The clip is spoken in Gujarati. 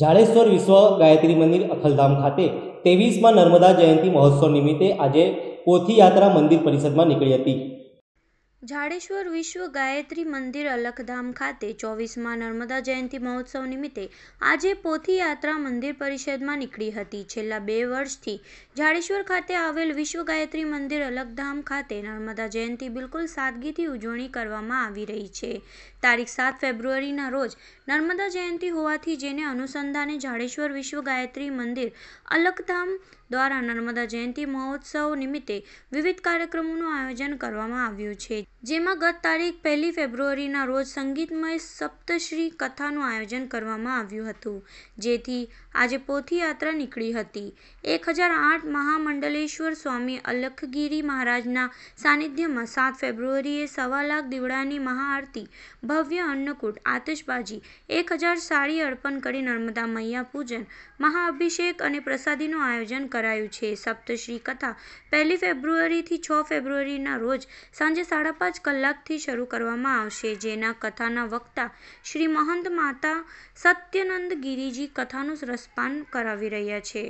જાડેશ્વર વિશ્વ ગાયત્રી મંદિર અખલધામ ખાતે ત્રેવીસમાં નર્મદા જયંતિ મહોત્સવ નિમિત્તે આજે પોથી યાત્રા મંદિર પરિષદમાં નીકળી હતી જાડેશ્વર વિશ્વ ગાયત્રી મંદિર અલખધામ ખાતે ચોવીસમાં નર્મદા જયંતિ મહોત્સવ નિમિત્તે આજે પોથી યાત્રા મંદિર પરિષદમાં નીકળી હતી છેલ્લા બે વર્ષથી જાડેશ્વર ખાતે આવેલ વિશ્વ ગાયત્રી મંદિર અલખધામ ખાતે નર્મદા જયંતિ બિલકુલ સાદગીથી ઉજવણી કરવામાં આવી રહી છે તારીખ સાત ફેબ્રુઆરીના રોજ નર્મદા જયંતિ હોવાથી જેને અનુસંધાને જાડેશ્વર વિશ્વ ગાયત્રી મંદિર અલખધામ દ્વારા નર્મદા જયંતિ મહોત્સવ નિમિત્તે વિવિધ કાર્યક્રમોનું આયોજન કરવામાં આવ્યું છે જેમાં ગત તારીખ પહેલી ફેબ્રુઆરીના રોજ સંગીતમય સપ્તશ્રી કથાનું આયોજન કરવામાં આવ્યું હતું જેથી આજે પોથીયાત્રા નીકળી હતી એક હજાર આઠ મહામંડલેશ્વર સ્વામી અલખગીરી મહારાજના સાનિધ્યમાં સાત ફેબ્રુઆરીએ સવા લાખ દીવડાની મહાઆરતી ભવ્ય અન્નકૂટ આતશબાજી એક હજાર સાડી અર્પણ કરી નર્મદા મૈયા પૂજન મહાઅભિષેક અને પ્રસાદીનું આયોજન કરાયું છે સપ્તશ્રી કથા પહેલી ફેબ્રુઆરીથી છ ફેબ્રુઆરીના રોજ સાંજે સાડા પાંચ કલાકથી શરૂ કરવામાં આવશે જેના કથાના વક્તા શ્રી મહંત માતા સત્યનંદ ગિરીજી કથાનું રસપાન કરાવી રહ્યા છે